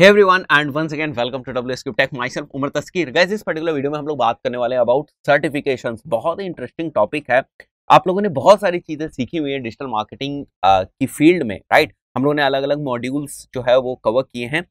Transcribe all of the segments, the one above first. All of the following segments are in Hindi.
Hey everyone and once again welcome to WSQ Tech myself Umar Taskeer guys इस पर्टिकुलर वीडियो में हम लोग बात करने वाले अबाउट सर्टिफिकेशन बहुत ही इंटरेस्टिंग टॉपिक है आप लोगों ने बहुत सारी चीज़ें सीखी हुई है डिजिटल मार्केटिंग की फील्ड में राइट हम लोगों ने अलग अलग मॉड्यूल्स जो है वो कवर किए हैं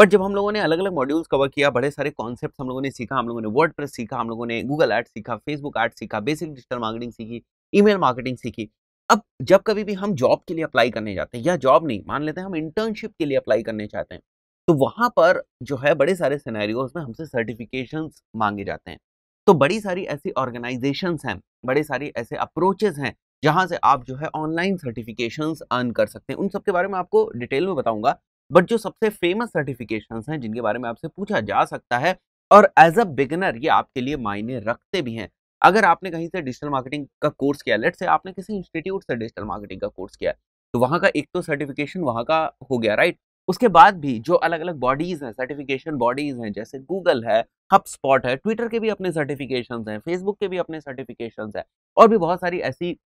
बट जब हम लोगों ने अलग अलग मॉड्यूल्स कवर किया बड़े सारे कॉन्सेप्ट हम लोगों ने सीखा हम लोगों ने वर्ड सीखा हम लोगों ने गूगल ऐड सीखा फेसबुक एड सीखा बेसिक डिजिटल मार्केटिंग सीखी ईमेल मार्केटिंग सीखी अब जब कभी भी हम जॉब के लिए अप्लाई करने जाते हैं या जॉब नहीं मान लेते हैं हम इंटर्नशिप के लिए अप्लाई करने चाहते हैं तो वहां पर जो है बड़े सारे सिनेरियोस में हमसे सर्टिफिकेशंस मांगे जाते हैं तो बड़ी सारी ऐसी ऑर्गेनाइजेशंस हैं बड़े सारी ऐसे अप्रोचेस हैं जहां से आप जो है ऑनलाइन सर्टिफिकेशंस अर्न कर सकते हैं उन सब के बारे में आपको डिटेल में बताऊंगा बट जो सबसे फेमस सर्टिफिकेशंस हैं जिनके बारे में आपसे पूछा जा सकता है और एज अ बिगिनर ये आपके लिए मायने रखते भी हैं अगर आपने कहीं से डिजिटल मार्केटिंग का कोर्स किया लेट से आपने किसी इंस्टीट्यूट से डिजिटल मार्केटिंग का कोर्स किया तो वहाँ का एक तो सर्टिफिकेशन वहाँ का हो गया राइट उसके बाद भी जो अलग अलग बॉडीज़ हैं सर्टिफिकेशन बॉडीज़ हैं जैसे गूगल है हब स्पॉट है ट्विटर के भी अपने सर्टिफिकेशन हैं फेसबुक के भी अपने सर्टिफिकेशन हैं और भी बहुत सारी ऐसी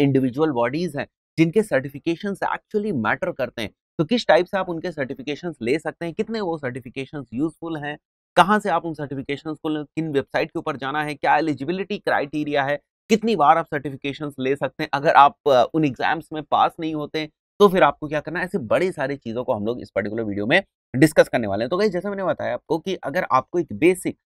इंडिविजुअल बॉडीज़ हैं जिनके सर्टिफिकेशन एक्चुअली मैटर करते हैं तो किस टाइप से आप उनके सर्टिफिकेशन ले सकते हैं कितने वो सर्टिफिकेशन यूजफुल हैं कहाँ से आप उन सर्टिफिकेशन को किन वेबसाइट के ऊपर जाना है क्या एलिजिबिलिटी क्राइटेरिया है कितनी बार आप सर्टिफिकेशन ले सकते हैं अगर आप उन एग्जाम्स में पास नहीं होते तो फिर आपको क्या करना है ऐसी बड़ी सारी चीज़ों को हम लोग इस पर्टिकुलर वीडियो में डिस्कस करने वाले हैं तो कहीं जैसे मैंने बताया आपको कि अगर आपको एक बेसिक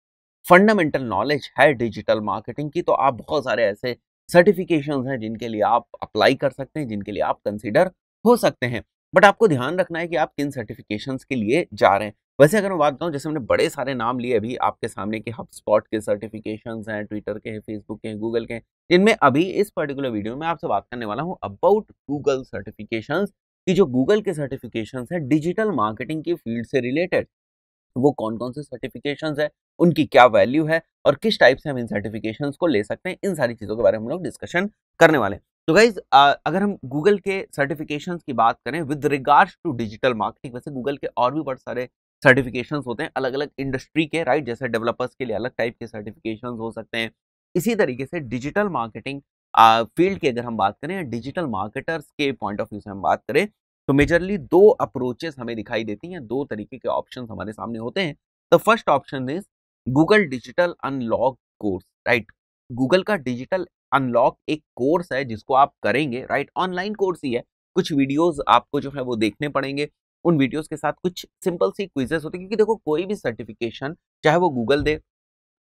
फंडामेंटल नॉलेज है डिजिटल मार्केटिंग की तो आप बहुत सारे ऐसे सर्टिफिकेशन हैं जिनके लिए आप अप्लाई कर सकते हैं जिनके लिए आप कंसिडर हो सकते हैं बट आपको ध्यान रखना है कि आप किन सर्टिफिकेशन के लिए जा रहे हैं वैसे अगर मैं बात करूँ जैसे हमने बड़े सारे नाम लिए अभी आपके सामने के हब स्पॉट के सर्टिफिकेशन हैं ट्विटर के हैं फेसबुक के हैं गूगल के जिनमें अभी इस पर्टिकुलर वीडियो में आपसे बात करने वाला हूँ अबाउट गूगल सर्टिफिकेशन कि जो गूगल के सर्टिफिकेशन है डिजिटल मार्केटिंग की फील्ड से रिलेटेड वो कौन कौन से सर्टिफिकेशन है उनकी क्या वैल्यू है और किस टाइप से हम इन सर्टिफिकेशन को ले सकते हैं इन सारी चीज़ों के बारे में हम लोग डिस्कशन करने वाले हैं तो गाइज अगर हम गूगल के सर्टिफिकेशन की बात करें with regards to digital marketing वैसे गूगल के और भी बहुत सारे सर्टिफिकेशन होते हैं अलग अलग इंडस्ट्री के राइट जैसे डेवलपर्स के लिए अलग टाइप के सर्टिफिकेशन हो सकते हैं इसी तरीके से डिजिटल मार्केटिंग फील्ड की अगर हम बात करें डिजिटल मार्केटर्स के पॉइंट ऑफ व्यू से हम बात करें तो मेजरली दो अप्रोचेस हमें दिखाई देती हैं दो तरीके के ऑप्शन हमारे सामने होते हैं the first option is Google digital unlock course right Google का डिजिटल अनलॉक एक कोर्स है जिसको आप करेंगे राइट ऑनलाइन कोर्स ही है कुछ वीडियोस आपको जो है वो देखने पड़ेंगे उन वीडियोस के साथ कुछ सिंपल सी क्विजेस होते क्योंकि देखो कोई भी सर्टिफिकेशन चाहे वो गूगल दे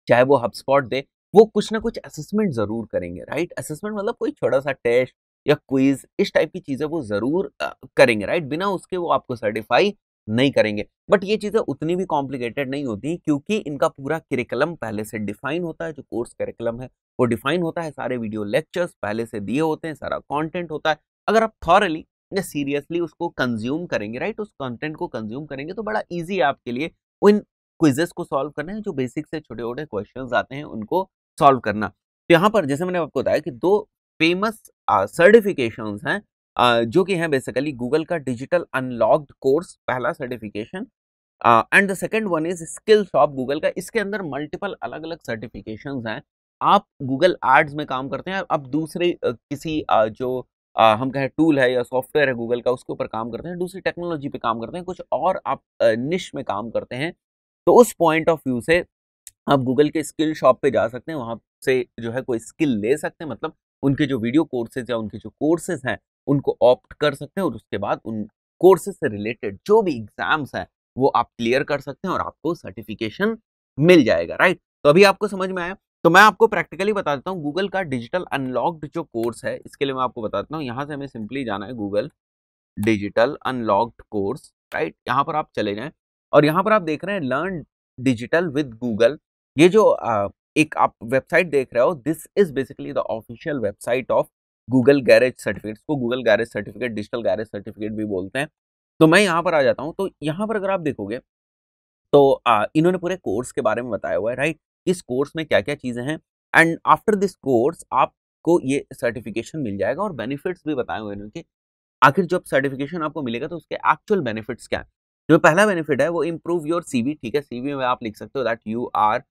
चाहे वो हबस्पॉट दे वो कुछ ना कुछ असेसमेंट ज़रूर करेंगे राइट असेसमेंट मतलब कोई छोटा सा टेस्ट या क्विज इस टाइप की चीज़ें वो ज़रूर करेंगे राइट बिना उसके वो आपको सर्टिफाई नहीं करेंगे बट ये चीज़ें उतनी भी कॉम्प्लिकेटेड नहीं होती क्योंकि इनका पूरा करिकुलम पहले से डिफाइन होता है जो कोर्स करिकुलम है वो डिफाइन होता है सारे वीडियो लेक्चर्स पहले से दिए होते हैं सारा कंटेंट होता है अगर आप थॉरली या सीरियसली उसको कंज्यूम करेंगे राइट उस कंटेंट को कंज्यूम करेंगे तो बड़ा ईजी आपके लिए उन क्विजेस को सॉल्व करने है जो बेसिक से छोटे छोटे क्वेश्चन आते हैं उनको सॉल्व करना तो यहाँ पर जैसे मैंने आपको बताया कि दो फेमस सर्टिफिकेशन हैं जो कि हैं बेसिकली गूगल का डिजिटल अनलॉक्ड कोर्स पहला certification and the second one is Skillshop Google का इसके अंदर मल्टीपल अलग अलग सर्टिफिकेशन हैं आप गूगल एड्स में काम करते हैं अब दूसरे किसी जो आ, हम कहें टूल है या सॉफ्टवेयर है गूगल का उसके ऊपर काम करते हैं दूसरी टेक्नोलॉजी पे काम करते हैं कुछ और आप निश में काम करते हैं तो उस पॉइंट ऑफ व्यू से आप गूगल के स्किल शॉप पे जा सकते हैं वहाँ से जो है कोई स्किल ले सकते हैं मतलब उनके जो वीडियो कोर्सेज या उनके जो कोर्सेज हैं उनको ऑप्ट कर सकते हैं और उसके बाद उन कोर्सेज से रिलेटेड जो भी एग्जाम्स हैं वो आप क्लियर कर सकते हैं और आपको सर्टिफिकेशन मिल जाएगा राइट तो अभी आपको समझ में आया तो मैं आपको प्रैक्टिकली बता देता हूँ गूगल का डिजिटल अनलॉक्ड जो कोर्स है इसके लिए मैं आपको बता देता हूँ यहाँ से हमें सिंपली जाना है Google digital unlocked course right यहाँ पर आप चले जाएँ और यहाँ पर आप देख रहे हैं लर्न डिजिटल विद गूगल ये जो आ, एक आप वेबसाइट देख रहे हो this is basically the official website of Google garage certificates को Google garage certificate digital garage certificate भी बोलते हैं तो मैं यहाँ पर आ जाता हूँ तो यहाँ पर अगर आप देखोगे तो आ, इन्होंने पूरे कोर्स के बारे में बताया हुआ है राइट इस कोर्स में क्या क्या चीज़ें हैं एंड आफ्टर दिस कोर्स आपको ये सर्टिफिकेशन मिल जाएगा और बेनिफिट्स भी बताए हुए इन्होंने आखिर जब सर्टिफिकेशन आपको मिलेगा तो उसके एक्चुअल बेनिफिट्स क्या है जो पहला बेनिफिट है वो इम्प्रूव योर सी ठीक है सी में आप लिख सकते हो that you are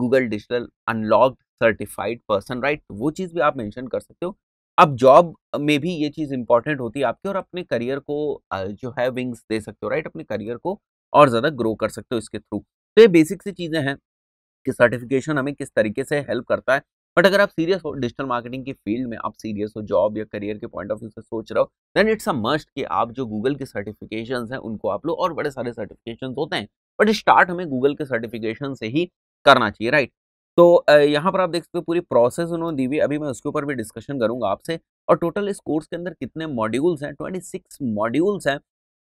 Google digital unlocked certified person right वो चीज़ भी आप मैंशन कर सकते हो अब जॉब में भी ये चीज़ इंपॉर्टेंट होती है आपके और अपने करियर को जो है विंग्स दे सकते हो राइट अपने करियर को और ज़्यादा ग्रो कर सकते हो इसके थ्रू तो ये बेसिक सी चीज़ें हैं कि सर्टिफिकेशन हमें किस तरीके से हेल्प करता है बट अगर आप सीरियस हो डिजिटल मार्केटिंग की फील्ड में आप सीरियस हो जॉब या करियर के पॉइंट ऑफ व्यू से सोच रहे हो देन इट्स अ मस्ट कि आप जो गूगल के सर्टिफिकेशन हैं उनको आप लो और बड़े सारे सर्टिफिकेशन होते हैं बट स्टार्ट हमें गूगल के सर्टिफिकेशन से ही करना चाहिए राइट तो यहाँ पर आप देख सकते हो पूरी प्रोसेस उन्होंने दी हुई अभी मैं उसके ऊपर भी डिस्कशन करूंगा आपसे और टोटल इस कोर्स के अंदर कितने मॉड्यूल्स हैं ट्वेंटी सिक्स मॉड्यूल्स हैं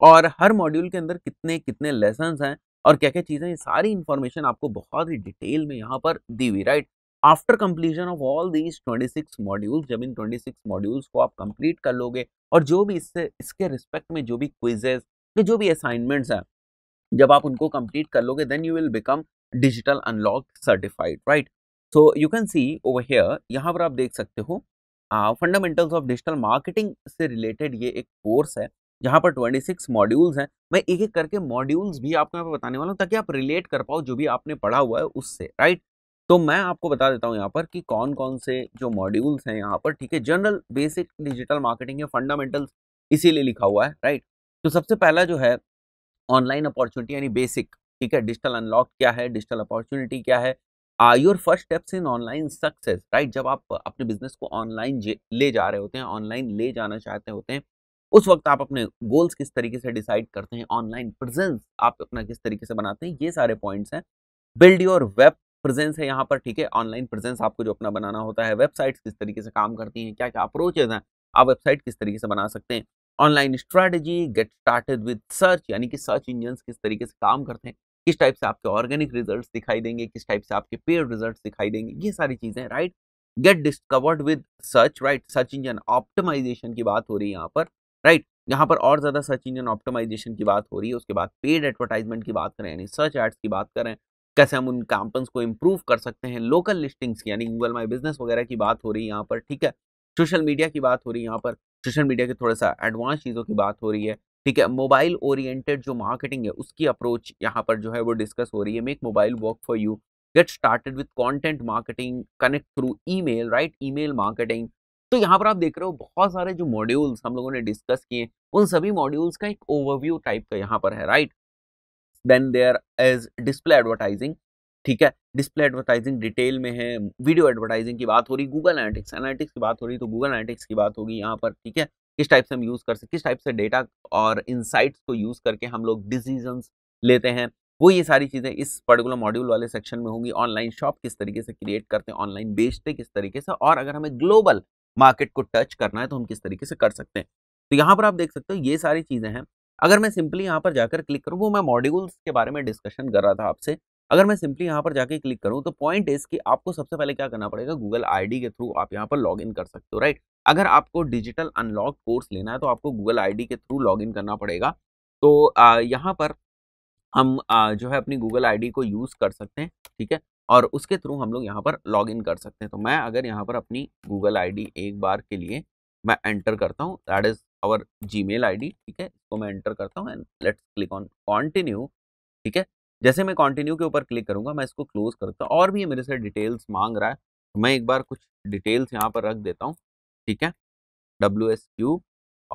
और हर मॉड्यूल के अंदर कितने कितने लेसन हैं और क्या क्या चीज़ें ये सारी इन्फॉर्मेशन आपको बहुत ही डिटेल में यहाँ पर दी हुई right after completion of all these 26 modules जब इन 26 मॉड्यूल्स को आप कंप्लीट कर लोगे और जो भी इससे इसके रिस्पेक्ट में जो भी क्विजेज या जो भी असाइनमेंट्स हैं जब आप उनको कंप्लीट कर लोगे then you will become digital unlock certified right so you can see over here यहाँ पर आप देख सकते हो फंडामेंटल्स ऑफ डिजिटल मार्केटिंग से रिलेटेड ये एक कोर्स है जहाँ पर 26 मॉड्यूल्स हैं मैं एक एक करके मॉड्यूल्स भी आपको यहाँ पर बताने वाला हूँ ताकि आप रिलेट कर पाओ जो भी आपने पढ़ा हुआ है उससे राइट तो मैं आपको बता देता हूँ यहाँ पर कि कौन कौन से जो मॉड्यूल्स हैं यहाँ पर ठीक है जनरल बेसिक डिजिटल मार्केटिंग है फंडामेंटल्स इसीलिए लिखा हुआ है राइट तो सबसे पहला जो है ऑनलाइन अपॉर्चुनिटी यानी बेसिक ठीक है डिजिटल अनलॉक क्या है डिजिटल अपॉर्चुनिटी क्या है your first steps in online success right जब आप अपने बिजनेस को ऑनलाइन ले जा रहे होते हैं ऑनलाइन ले जाना चाहते होते हैं उस वक्त आप अपने गोल्स किस तरीके से डिसाइड करते हैं ऑनलाइन प्रेजेंस आप अपना किस तरीके से बनाते हैं ये सारे पॉइंट्स हैं बिल्ड योर वेब प्रेजेंस है यहाँ पर ठीक है ऑनलाइन प्रेजेंस आपको जो अपना बनाना होता है वेबसाइट्स किस तरीके से काम करती हैं क्या क्या अप्रोचेज हैं आप वेबसाइट किस तरीके से बना सकते हैं online strategy get started with search यानी कि सर्च इंजन किस तरीके से काम करते हैं किस टाइप से आपके ऑर्गेनिक रिजल्ट दिखाई देंगे किस टाइप से आपके पेड रिजल्ट दिखाई देंगे ये सारी चीज़ें right get discovered with search right search engine optimisation की बात हो रही है यहाँ पर राइट यहाँ पर और ज़्यादा सर्च इंजन ऑप्टिमाइजेशन की बात हो रही है उसके बाद पेड एडवर्टाइजमेंट की बात करें यानी सर्च एड्स की बात करें कैसे हम उन कैंपन्स को इम्प्रूव कर सकते हैं लोकल लिस्टिंग्स की यानी गूगल माई बिजनेस वगैरह की बात हो रही है यहाँ पर ठीक है सोशल मीडिया की बात हो रही है यहाँ पर सोशल मीडिया के थोड़ा सा एडवांस चीज़ों की बात हो रही है ठीक है मोबाइल ओरिएंटेड जो मार्केटिंग है उसकी अप्रोच यहाँ पर जो है वो डिस्कस हो रही है make mobile work for you get started with content marketing connect through email right email marketing तो यहाँ पर आप देख रहे हो बहुत सारे जो मॉड्यूल्स हम लोगों ने डिस्कस किए उन सभी मॉड्यूल्स का एक ओवरव्यू टाइप का यहाँ पर है right then there as display advertising ठीक है डिस्प्ले एडवर्टाइजिंग डिटेल में है वीडियो एडवर्टाइजिंग की बात हो रही गूगल एनालिटिक्स एनालिटिक्स की बात हो रही तो गूगल एनालिटिक्स की बात होगी यहाँ पर ठीक है किस टाइप से हम यूज़ कर सकते किस टाइप से डेटा और इनसाइट्स को यूज़ करके हम लोग डिसीजन लेते हैं वो ये सारी चीज़ें इस पर्टिकुलर मॉड्यूल वाले सेक्शन में होंगी ऑनलाइन शॉप किस तरीके से क्रिएट करते हैं ऑनलाइन बेचते किस तरीके से और अगर हमें ग्लोबल मार्केट को टच करना है तो हम किस तरीके से कर सकते हैं तो यहाँ पर आप देख सकते हो ये सारी चीज़ें हैं अगर मैं सिंपली यहाँ पर जाकर क्लिक करूँ वो मैं मॉड्यूल्स के बारे में डिस्कशन कर रहा था आपसे अगर मैं सिंपली यहाँ पर जाकर क्लिक करूँ तो पॉइंट इस कि आपको सबसे पहले क्या करना पड़ेगा गूगल आई के थ्रू आप यहाँ पर लॉग इन कर सकते हो राइट अगर आपको डिजिटल अनलॉक कोर्स लेना है तो आपको गूगल आई के थ्रू लॉग इन करना पड़ेगा तो यहाँ पर हम जो है अपनी गूगल आईडी को यूज़ कर सकते हैं ठीक है और उसके थ्रू हम लोग यहाँ पर लॉग इन कर सकते हैं तो मैं अगर यहाँ पर अपनी गूगल आईडी एक बार के लिए मैं एंटर करता हूँ that is our Gmail ठीक है इसको मैं एंटर करता हूँ and let's click on continue ठीक है जैसे मैं कॉन्टिन्यू के ऊपर क्लिक करूँगा मैं इसको क्लोज करता हूँ और भी मेरे से डिटेल्स मांग रहा है तो मैं एक बार कुछ डिटेल्स यहाँ पर रख देता हूँ ठीक है डब्ल्यू एस क्यूब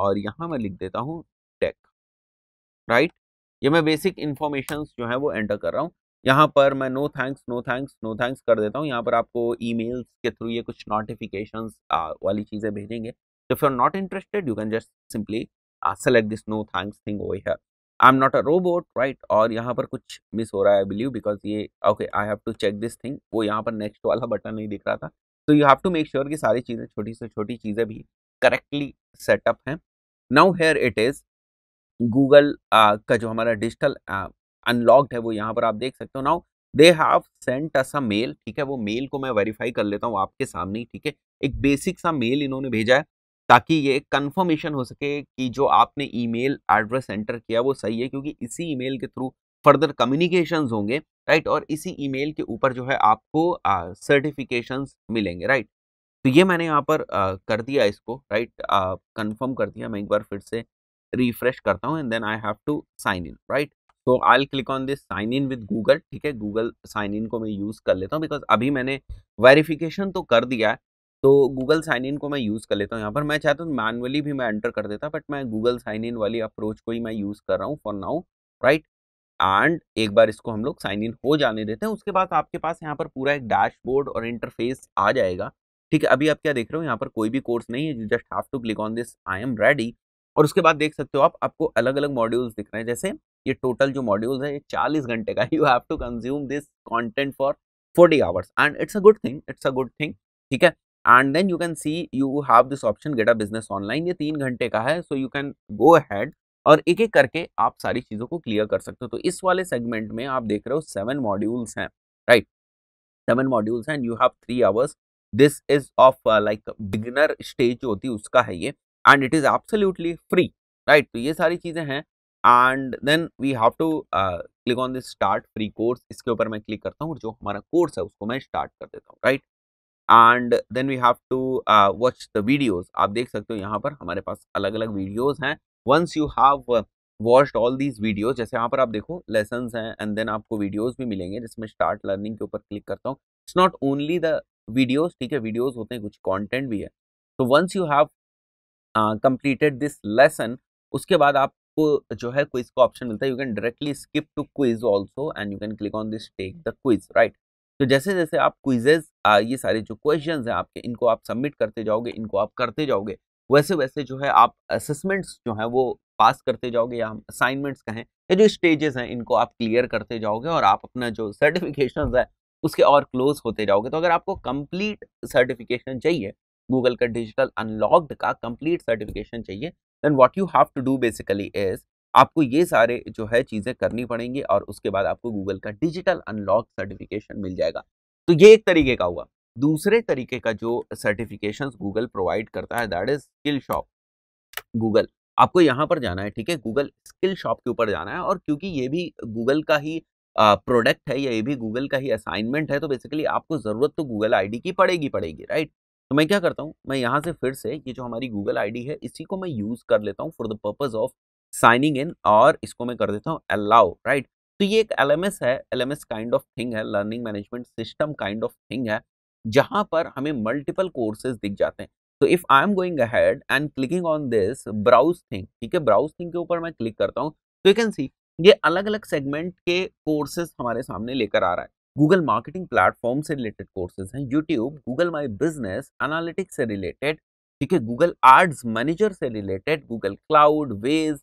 और यहाँ मैं लिख देता हूँ टेक राइट ये मैं बेसिक इन्फॉर्मेशन जो है वो एंटर कर रहा हूँ यहाँ पर मैं no thanks no thanks no thanks कर देता हूँ यहाँ पर आपको ईमेल्स के थ्रू ये कुछ नोटिफिकेशन वाली चीज़ें भेजेंगे तो if not interested you can just simply select this no thanks thing oh here I am not a robot right और यहाँ पर कुछ मिस हो रहा है आई बिलीव बिकॉज ये okay I have to check this thing वो यहाँ पर नेक्स्ट वाला बटन नहीं दिख रहा था तो you have to make sure कि सारी चीज़ें छोटी से छोटी चीज़ें भी करेक्टली सेटअप हैं now here it is Google का जो हमारा डिजिटल अनलॉक्ड है वो यहाँ पर आप देख सकते हो now they have sent us a mail ठीक है वो मेल को मैं वेरीफाई कर लेता हूँ आपके सामने ही ठीक है एक बेसिक सा मेल इन्होंने भेजा है ताकि ये कन्फर्मेशन हो सके कि जो आपने मेल एड्रेस एंटर किया वो सही है क्योंकि इसी मेल के थ्रू फर्दर कम्युनिकेशन होंगे राइट और इसी मेल के ऊपर जो है आपको सर्टिफिकेशन मिलेंगे राइट तो ये मैंने यहाँ पर आ, कर दिया इसको राइट कंफर्म कर दिया मैं एक बार फिर से रिफ्रेश करता हूँ and then I have to sign in right तो I click on this sign in with Google ठीक है गूगल साइन इन को मैं यूज़ कर लेता हूँ बिकॉज अभी मैंने वेरिफिकेशन तो कर दिया है तो गूगल साइन इन को मैं यूज़ कर लेता हूँ यहाँ पर मैं चाहता हूँ मैनुअली भी मैं एंटर कर देता बट मैं गूगल साइन इन वाली अप्रोच को ही मैं यूज़ कर रहा हूँ फॉर नाउ राइट एंड एक बार इसको हम लोग साइन इन हो जाने देते हैं उसके बाद आपके पास यहाँ पर पूरा एक डैशबोर्ड और इंटरफेस आ जाएगा ठीक है अभी आप क्या देख रहे हो यहाँ पर कोई भी कोर्स नहीं है you just have to click on this I am ready और उसके बाद देख सकते हो आप आपको अलग अलग मॉड्यूल्स दिख रहे हैं जैसे ये टोटल जो मॉड्यूल है ये चालीस घंटे का you have to consume this content for forty hours and it's a good thing it's a good thing ठीक है and then you can see you have this option get a business online ये तीन घंटे का है so you can go ahead और एक एक करके आप सारी चीज़ों को क्लियर कर सकते हो तो इस वाले सेगमेंट में आप देख रहे हो सेवन मॉड्यूल्स हैं राइट सेवन मॉड्यूल्स हैं you have three hours this is of like beginner stage जो होती है उसका है ये and it is absolutely free right तो ये सारी चीज़ें हैं and then we have to click on this start free course इसके ऊपर मैं क्लिक करता हूँ और जो हमारा कोर्स है उसको मैं स्टार्ट कर देता हूँ right and then we have to watch the videos आप देख सकते हो यहाँ पर हमारे पास अलग अलग वीडियोज हैं once you have watched all these videos जैसे यहाँ पर आप देखो लेसन हैं एंड देन आपको वीडियोज भी मिलेंगे जिसमें स्टार्ट लर्निंग के ऊपर क्लिक करता हूँ it's not only the videos ठीक है वीडियोज होते हैं कुछ कॉन्टेंट भी है तो once you have completed this lesson उसके बाद आप आपको जो है क्विज का ऑप्शन मिलता है you can directly skip to quiz also and you can click on this take the quiz right तो जैसे जैसे आप क्विजेज ये सारे जो क्वेश्चन हैं आपके इनको आप सबमिट करते जाओगे इनको आप करते जाओगे वैसे वैसे जो है आप असेसमेंट्स जो है वो पास करते जाओगे या हम असाइनमेंट्स कहें या जो स्टेजेस हैं इनको आप क्लियर करते जाओगे और आप अपना जो सर्टिफिकेशन है उसके और क्लोज होते जाओगे तो अगर आपको कंप्लीट सर्टिफिकेशन चाहिए गूगल का डिजिटल अनलॉक्ड का कंप्लीट सर्टिफिकेशन चाहिए then what you have to do basically is आपको ये सारे जो है चीज़ें करनी पड़ेंगी और उसके बाद आपको गूगल का डिजिटल अनलॉक सर्टिफिकेशन मिल जाएगा तो ये एक तरीके का हुआ दूसरे तरीके का जो सर्टिफिकेशन गूगल प्रोवाइड करता है that is Skillshop Google आपको यहाँ पर जाना है ठीक है गूगल स्किल शॉप के ऊपर जाना है और क्योंकि ये भी गूगल का ही प्रोडक्ट है या ये भी गूगल का ही असाइनमेंट है तो बेसिकली आपको ज़रूरत तो गूगल आईडी की पड़ेगी पड़ेगी राइट तो मैं क्या करता हूँ मैं यहाँ से फिर से ये जो हमारी गूगल आई है इसी को मैं यूज़ कर लेता हूँ for the purpose of signing in और इसको मैं कर देता हूँ अलाउ राइट तो ये एक एल है एल काइंड ऑफ थिंग है learning management system kind of thing है जहाँ पर हमें मल्टीपल कोर्सेज दिख जाते हैं तो if I am going ahead and clicking on this browse thing ठीक है ब्राउज थिंग के ऊपर मैं क्लिक करता हूँ तो यू कैन सी ये अलग अलग सेगमेंट के कोर्सेज हमारे सामने लेकर आ रहा है गूगल मार्केटिंग प्लेटफॉर्म से रिलेटेड कोर्सेज हैं YouTube Google my business analytics से रिलेटेड ठीक है गूगल आर्ट्स मैनेजर से related Google cloud Waze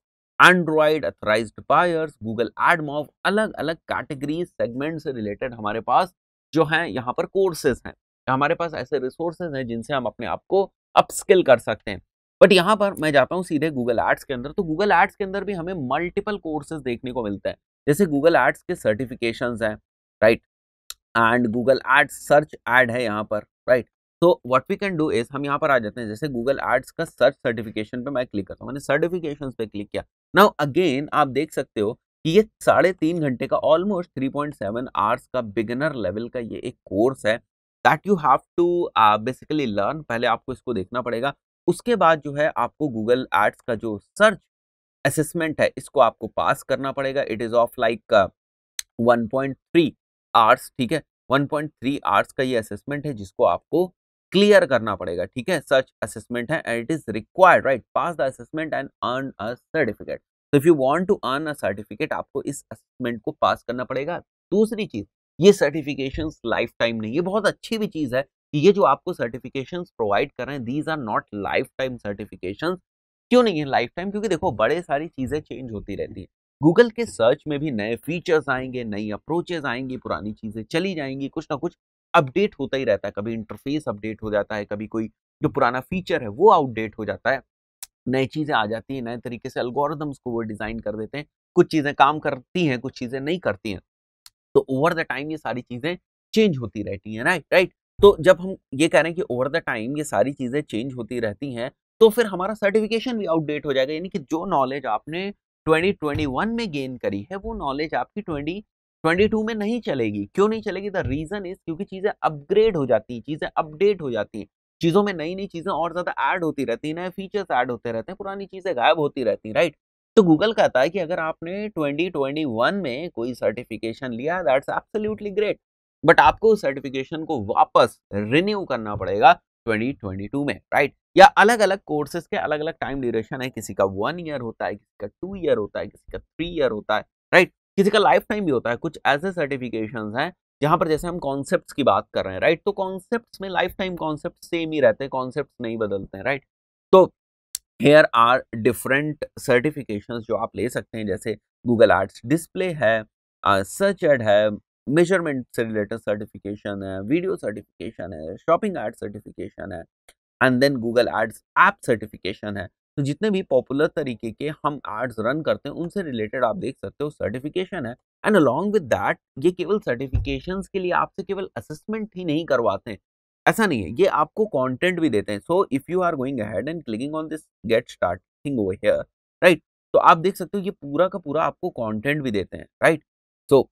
Android authorised buyers Google AdMob अलग अलग कैटेगरी सेगमेंट से रिलेटेड हमारे पास जो है यहाँ पर कोर्सेज हैं हमारे पास ऐसे रिसोर्सेज हैं जिनसे हम अपने आप को अपस्किल कर सकते हैं बट यहाँ पर मैं जाता हूँ सीधे गूगल एड्स के अंदर तो गूगल एड्स के अंदर भी हमें मल्टीपल कोर्सेज देखने को मिलता है जैसे गूगल एड्स के सर्टिफिकेशन हैं right and Google ads search ad है यहाँ पर राइट तो what we can do is हम यहाँ पर आ जाते हैं जैसे गूगल एड्स का सर्च सर्टिफिकेशन पे मैं क्लिक करता हूँ मैंने सर्टिफिकेशन पे क्लिक किया नाउ अगेन आप देख सकते हो कि ये साढ़े तीन घंटे का almost three point seven hours का बिगनर लेवल का ये एक कोर्स है that you have to basically learn पहले आपको इसको देखना पड़ेगा उसके बाद जो है आपको गूगल एड्स का जो सर्च असेसमेंट है इसको आपको पास करना पड़ेगा it is of like one point three hours ठीक है 1.3 पॉइंट आवर्स का ये असेसमेंट है जिसको आपको क्लियर करना पड़ेगा ठीक है सच असेसमेंट है and it is required right pass the assessment and earn a certificate तो if you want to earn a certificate आपको इस असेसमेंट को पास करना पड़ेगा दूसरी चीज ये सर्टिफिकेशन लाइफ टाइम नहीं ये बहुत अच्छी भी चीज है कि ये जो आपको सर्टिफिकेशन प्रोवाइड कर रहे हैं these are not lifetime certification क्यों नहीं है लाइफ टाइम क्योंकि देखो बड़े सारी चीजें चेंज होती रहती है गूगल के सर्च में भी नए फीचर्स आएंगे नई अप्रोचेज आएंगी पुरानी चीज़ें चली जाएंगी कुछ ना कुछ अपडेट होता ही रहता है कभी इंटरफेस अपडेट हो जाता है कभी कोई जो पुराना फीचर है वो आउटडेट हो जाता है नई चीज़ें आ जाती हैं नए तरीके से अल्गोरिदम्स को वो डिज़ाइन कर देते हैं कुछ चीज़ें काम करती हैं कुछ चीज़ें नहीं करती हैं तो ओवर द टाइम ये सारी चीज़ें चेंज होती रहती हैं राइट राइट तो जब हम ये कह रहे हैं कि ओवर द टाइम ये सारी चीज़ें चेंज होती रहती हैं तो फिर हमारा सर्टिफिकेशन भी आउटडेट हो जाएगा यानी कि जो नॉलेज आपने 2021 में गेन करी है वो नॉलेज आपकी 2022 में नहीं चलेगी क्यों नहीं चलेगी द रीज़न इज क्योंकि चीज़ें अपग्रेड हो जाती हैं चीज़ें अपडेट हो जाती हैं चीज़ों में नई नई चीज़ें और ज़्यादा ऐड होती रहती हैं नए फीचर्स ऐड होते रहते हैं पुरानी चीज़ें गायब होती रहती हैं राइट तो गूगल कहता है कि अगर आपने 2021 में कोई सर्टिफिकेशन लिया दैट्स एब्सोल्युटली ग्रेट बट आपको उस सर्टिफिकेशन को वापस रिन्यू करना पड़ेगा 2022 में राइट या अलग अलग कोर्सेज के अलग अलग टाइम ड्यूरेशन है किसी का वन ईयर होता है किसी का टू ईयर होता है किसी का थ्री ईयर होता है राइट किसी का लाइफ टाइम भी होता है कुछ ऐसे सर्टिफिकेशन है जहाँ पर जैसे हम कॉन्सेप्ट की बात कर रहे हैं राइट तो कॉन्सेप्ट में लाइफ टाइम कॉन्सेप्ट सेम ही रहते हैं कॉन्सेप्ट नहीं बदलते हैं राइट तो हेयर आर डिफरेंट सर्टिफिकेशन जो आप ले सकते हैं जैसे गूगल आर्ट्स डिस्प्ले है सर्च uh, एड है मेजरमेंट से रिलेटेड सर्टिफिकेशन है वीडियो सर्टिफिकेशन है शॉपिंग एड सर्टिफिकेशन है and then Google ads app certification है तो जितने भी पॉपुलर तरीके के हम एड्स रन करते हैं उनसे रिलेटेड आप देख सकते हो सर्टिफिकेशन है एंड अलॉन्ग विद डैट ये केवल सर्टिफिकेशन के लिए आपसे केवल असेसमेंट ही नहीं करवाते हैं ऐसा नहीं है ये आपको कॉन्टेंट भी देते हैं so if you are going ahead and clicking on this get start thing over here right तो आप देख सकते हो ये पूरा का पूरा आपको कॉन्टेंट भी देते हैं राइट सो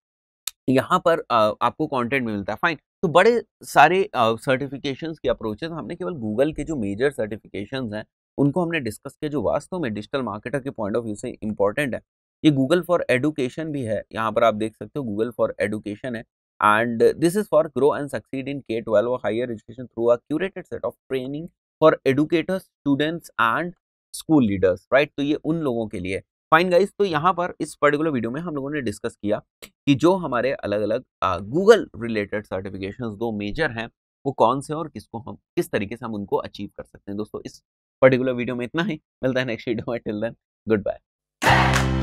यहाँ पर आपको कंटेंट मिलता है फाइन तो बड़े सारे सर्टिफिकेशंस के अप्रोचेज हमने केवल गूगल के जो मेजर सर्टिफिकेशंस हैं उनको हमने डिस्कस किया जो वास्तव में डिजिटल मार्केटर के पॉइंट ऑफ व्यू से इंपॉर्टेंट है ये गूगल फॉर एडुकेशन भी है यहाँ पर आप देख सकते हो गूगल फॉर एडुकेशन है and this is for grow and succeed in K twelve और higher education through a curated set of training for educators students and school leaders right तो ये उन लोगों के लिए फाइन गाइज तो यहाँ पर इस पर्टिकुलर वीडियो में हम लोगों ने डिस्कस किया कि जो हमारे अलग अलग गूगल रिलेटेड सर्टिफिकेशन दो मेजर हैं वो कौन से हैं और किसको हम किस तरीके से हम उनको अचीव कर सकते हैं दोस्तों इस पर्टिकुलर वीडियो में इतना ही मिलता है नेक्स्ट वीडियो में टिल देन गुड बाय